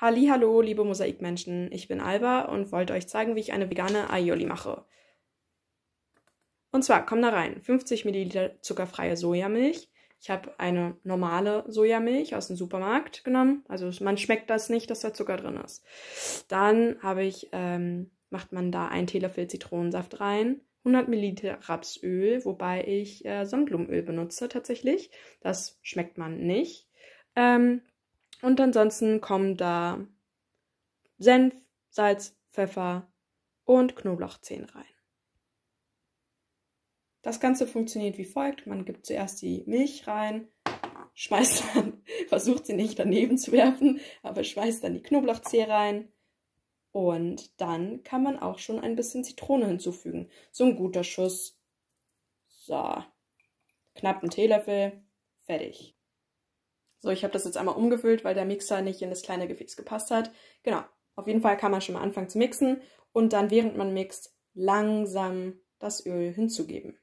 Hallo, liebe Mosaikmenschen, ich bin Alba und wollte euch zeigen, wie ich eine vegane Aioli mache. Und zwar kommen da rein 50 Milliliter zuckerfreie Sojamilch. Ich habe eine normale Sojamilch aus dem Supermarkt genommen. Also man schmeckt das nicht, dass da Zucker drin ist. Dann habe ich, ähm, macht man da einen Teelöffel Zitronensaft rein, 100 Milliliter Rapsöl, wobei ich äh, Sonnenblumenöl benutze tatsächlich. Das schmeckt man nicht. Ähm, und ansonsten kommen da Senf, Salz, Pfeffer und Knoblauchzehen rein. Das Ganze funktioniert wie folgt. Man gibt zuerst die Milch rein, schmeißt dann, versucht sie nicht daneben zu werfen, aber schmeißt dann die Knoblauchzehe rein. Und dann kann man auch schon ein bisschen Zitrone hinzufügen. So ein guter Schuss. So. Knapp einen Teelöffel. Fertig. So, ich habe das jetzt einmal umgefüllt, weil der Mixer nicht in das kleine Gefäß gepasst hat. Genau, auf jeden Fall kann man schon mal anfangen zu mixen und dann, während man mixt, langsam das Öl hinzugeben.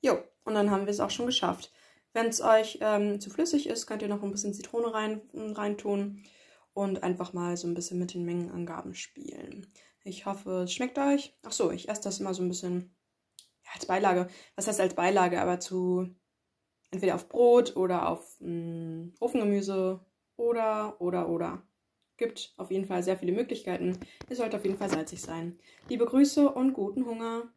Jo, und dann haben wir es auch schon geschafft. Wenn es euch ähm, zu flüssig ist, könnt ihr noch ein bisschen Zitrone rein, hm, reintun und einfach mal so ein bisschen mit den Mengenangaben spielen. Ich hoffe, es schmeckt euch. Ach so, ich esse das immer so ein bisschen ja, als Beilage. Was heißt als Beilage? Aber zu entweder auf Brot oder auf mh, mm, Ofengemüse oder, oder, oder. Gibt auf jeden Fall sehr viele Möglichkeiten. Es sollte auf jeden Fall salzig sein. Liebe Grüße und guten Hunger.